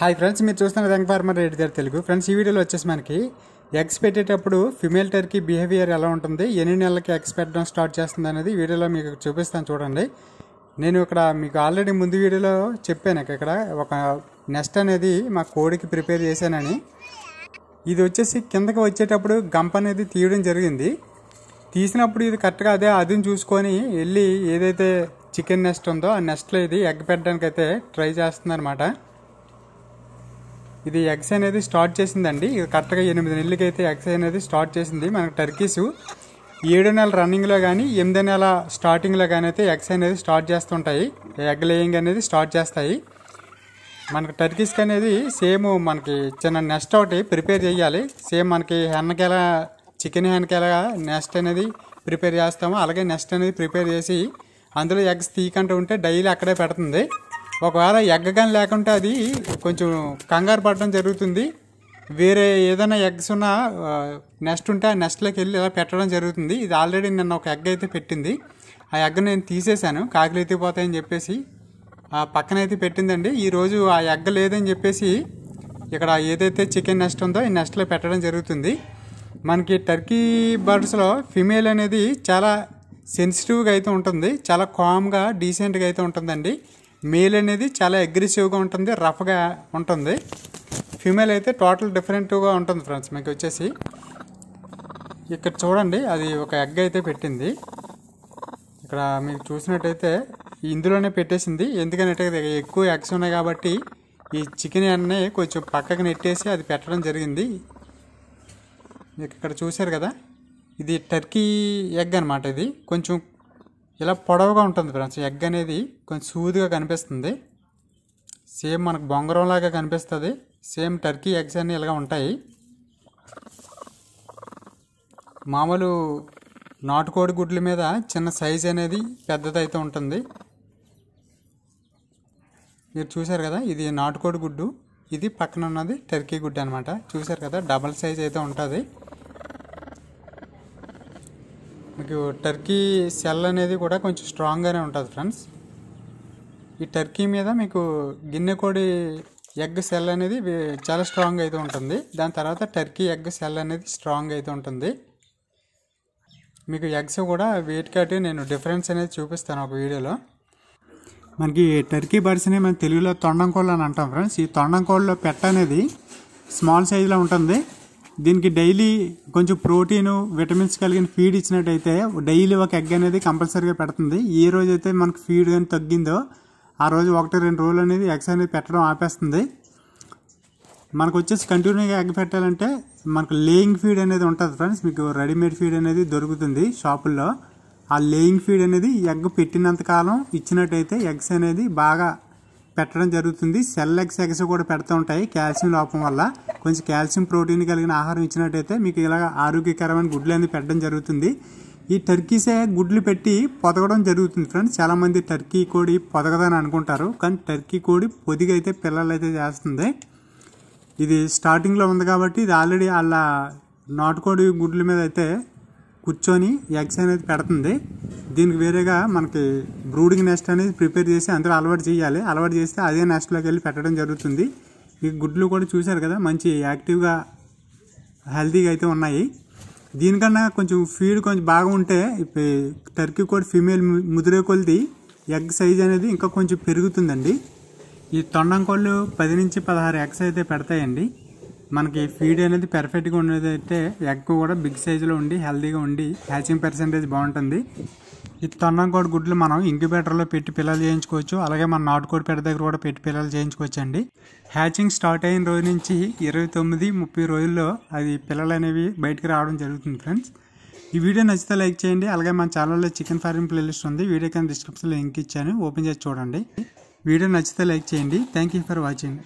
hi friends మీరు చూస్తున్న రంగ్ farmer Reddy గారు తెలుగు ఫ్రెండ్స్ ఈ వీడియోలో వచ్చేసి మనకి ఎగ్స్ పెట్టేటప్పుడు ఫిమేల్ టర్కీ బిహేవియర్ ఎలా ఉంటుంది ఎన్ని నెలలకి ఎగ్స్ పెట్టడం స్టార్ట్ చేస్తుంది అనేది వీడియోలో మీకు చూపిస్తాను చూడండి నేను ఇక్కడ మీకు ఆల్రెడీ ముందు వీడియోలో చెప్పాను ఇక్కడ ఒక నెస్ట్ అనేది మా కోడికి ప్రిపేర్ చేశానని ఇది వచ్చేసి కిందకి వచ్చేటప్పుడు గంప అనేది తీయడం జరిగింది తీసినప్పుడు ఇది కరెక్ట్గా అదే అది చూసుకొని వెళ్ళి ఏదైతే చికెన్ నెస్ట్ ఉందో ఆ నెస్ట్లో ఇది ఎగ్ పెట్టడానికి అయితే ట్రై అనమాట ఇది ఎగ్స్ అనేది స్టార్ట్ చేసిందండి కరెక్ట్గా ఎనిమిది నెలలకి అయితే ఎక్స్ అనేది స్టార్ట్ చేసింది మనకు టర్కీసు ఏడో నెలల రన్నింగ్లో కానీ ఎనిమిది నెల స్టార్టింగ్లో కానీ అయితే ఎగ్స్ అనేది స్టార్ట్ చేస్తుంటాయి ఎగ్ లేయింగ్ అనేది స్టార్ట్ చేస్తాయి మనకు టర్కీస్కి అనేది సేమ్ మనకి చిన్న నెస్ట్ ఒకటి ప్రిపేర్ చేయాలి సేమ్ మనకి హెన్నకెల చికెన్ హెన్నకెల నెస్ట్ అనేది ప్రిపేర్ చేస్తాము అలాగే నెస్ట్ అనేది ప్రిపేర్ చేసి అందులో ఎగ్స్ తీయకుండా ఉంటే డైలీ అక్కడే పెడుతుంది ఒకవేళ ఎగ్గగాని లేకుంటే అది కొంచెం కంగారు పడడం జరుగుతుంది వేరే ఏదైనా ఎగ్స్ ఉన్న నెస్ట్ ఉంటే ఆ నెస్ట్లోకి వెళ్ళి ఇలా పెట్టడం జరుగుతుంది ఇది ఆల్రెడీ నిన్న ఒక ఎగ్ అయితే పెట్టింది ఆ ఎగ్ నేను తీసేశాను కాకులు ఎత్తిపోతాయని చెప్పేసి ఆ పక్కన అయితే పెట్టిందండి ఈరోజు ఆ ఎగ్ లేదని చెప్పేసి ఇక్కడ ఏదైతే చికెన్ నెస్ట్ ఉందో ఈ నెస్ట్లో పెట్టడం జరుగుతుంది మనకి టర్కీ బర్డ్స్లో ఫిమేల్ అనేది చాలా సెన్సిటివ్గా అయితే ఉంటుంది చాలా కామ్గా డీసెంట్గా అయితే ఉంటుందండి మేల్ అనేది చాలా అగ్రెసివ్గా ఉంటుంది రఫ్గా ఉంటుంది ఫిమేల్ అయితే టోటల్ డిఫరెంట్గా ఉంటుంది ఫ్రెండ్స్ మీకు వచ్చేసి ఇక్కడ చూడండి అది ఒక ఎగ్ అయితే పెట్టింది ఇక్కడ మీకు చూసినట్టయితే ఇందులోనే పెట్టేసింది ఎందుకంటే ఎక్కువ ఎగ్స్ ఉన్నాయి కాబట్టి ఈ చికెన్ అన్నీ కొంచెం పక్కకు నెట్టేసి అది పెట్టడం జరిగింది మీకు ఇక్కడ చూశారు కదా ఇది టర్కీ ఎగ్ అనమాట ఇది కొంచెం ఇలా పొడవుగా ఉంటుంది ఫ్రెండ్స్ ఎగ్ అనేది కొంచెం సూదిగా కనిపిస్తుంది సేమ్ మనకు బొంగరంలాగా కనిపిస్తుంది సేమ్ టర్కీ ఎగ్స్ అన్నీ ఇలాగా ఉంటాయి మామూలు నాటుకోడి గుడ్ల మీద చిన్న సైజ్ అనేది పెద్దదైతే ఉంటుంది మీరు చూశారు కదా ఇది నాటుకోడి గుడ్డు ఇది పక్కన ఉన్నది టర్కీ గుడ్డు అనమాట చూశారు కదా డబల్ సైజ్ అయితే ఉంటుంది మీకు టర్కీ సెల్ అనేది కూడా కొంచెం స్ట్రాంగ్గానే ఉంటుంది ఫ్రెండ్స్ ఈ టర్కీ మీద మీకు గిన్నె కోడి ఎగ్ సెల్ అనేది చాలా స్ట్రాంగ్ అయితే ఉంటుంది దాని తర్వాత టర్కీ ఎగ్ సెల్ అనేది స్ట్రాంగ్ అయితే ఉంటుంది మీకు ఎగ్స్ కూడా వెయిట్ కట్టి నేను డిఫరెన్స్ అనేది చూపిస్తాను ఒక వీడియోలో మనకి టర్కీ బర్డ్స్ని మనం తెలుగులో తొండం కోళ్ళు అని అంటాం ఫ్రెండ్స్ ఈ తొండం కోళ్ళలో పెట్ట అనేది స్మాల్ సైజులో ఉంటుంది దీనికి డైలీ కొంచెం ప్రోటీన్ విటమిన్స్ కలిగిన ఫీడ్ ఇచ్చినట్టయితే డైలీ ఒక ఎగ్ అనేది కంపల్సరీగా పెడుతుంది ఏ రోజైతే మనకు ఫీడ్ కానీ తగ్గిందో ఆ రోజు ఒకటి రెండు రోజులు అనేది ఎగ్స్ అనేది పెట్టడం ఆపేస్తుంది మనకు వచ్చేసి కంటిన్యూగా ఎగ్ పెట్టాలంటే మనకు లేయింగ్ ఫీడ్ అనేది ఉంటుంది ఫ్రెండ్స్ మీకు రెడీమేడ్ ఫీడ్ అనేది దొరుకుతుంది షాపుల్లో ఆ లేయింగ్ ఫీడ్ అనేది ఎగ్ పెట్టినంతకాలం ఇచ్చినట్టయితే ఎగ్స్ అనేది బాగా పెట్టడం జరుగుతుంది సెల్ ఎగ్స్ ఎగ్స్ కూడా పెడుతూ ఉంటాయి కాల్షియం లోపం వల్ల కొంచెం కాల్షియం ప్రోటీన్ కలిగిన ఆహారం ఇచ్చినట్టయితే మీకు ఇలా ఆరోగ్యకరమైన గుడ్లు అనేది పెట్టడం జరుగుతుంది ఈ టర్కీసే గుడ్లు పెట్టి పొదగడం జరుగుతుంది ఫ్రెండ్స్ చాలామంది టర్కీ కోడి పొదగదని అనుకుంటారు కానీ టర్కీ కోడి పొదిగైతే పిల్లలు అయితే చేస్తుంది ఇది స్టార్టింగ్లో ఉంది కాబట్టి ఇది ఆల్రెడీ వాళ్ళ నాటుకోడి గుడ్ల మీద అయితే కూర్చొని ఎగ్స్ అనేది పెడుతుంది దీనికి వేరేగా మనకి బ్రూడింగ్ నెస్ట్ అనేది ప్రిపేర్ చేసి అందరూ అలవాటు చేయాలి అలవాటు చేస్తే అదే నెస్ట్లోకి వెళ్ళి పెట్టడం జరుగుతుంది ఈ గుడ్లు కూడా చూశారు కదా మంచి యాక్టివ్గా హెల్తీగా అయితే ఉన్నాయి దీనికన్నా కొంచెం ఫీడ్ కొంచెం బాగా ఉంటే టర్కీ కూడా ఫీమేల్ ముదిరే కొలిది ఎగ్ సైజ్ అనేది ఇంకా కొంచెం పెరుగుతుందండి ఈ తొండం కోళ్ళు పది నుంచి పదహారు ఎగ్స్ అయితే పెడతాయండి మనకి ఫీడ్ అనేది పెర్ఫెక్ట్గా ఉండేది అయితే ఎగ్ కూడా బిగ్ సైజులో ఉండి హెల్తీగా ఉండి హ్యాచింగ్ పర్సంటేజ్ బాగుంటుంది ఈ తొన్నంకోడి గుడ్లు మనం ఇంక్యుబేటర్లో పెట్టి పిల్లలు చేయించుకోవచ్చు అలాగే మన నాటుకోడి పెట్ట దగ్గర కూడా పెట్టి పిల్లలు చేయించుకోవచ్చు అండి హ్యాచింగ్ స్టార్ట్ అయిన రోజు నుంచి ఇరవై తొమ్మిది ముప్పై రోజుల్లో అది పిల్లలు అనేవి బయటకు రావడం జరుగుతుంది ఫ్రెండ్స్ ఈ వీడియో నచ్చితే లైక్ చేయండి అలాగే మన ఛానల్లో చికెన్ ఫార్మింగ్ ప్లేలిస్ట్ ఉంది వీడియో కానీ డిస్క్రిప్షన్లో లింక్ ఇచ్చాను ఓపెన్ చేసి చూడండి వీడియో నచ్చితే లైక్ చేయండి థ్యాంక్ యూ ఫర్ వాచింగ్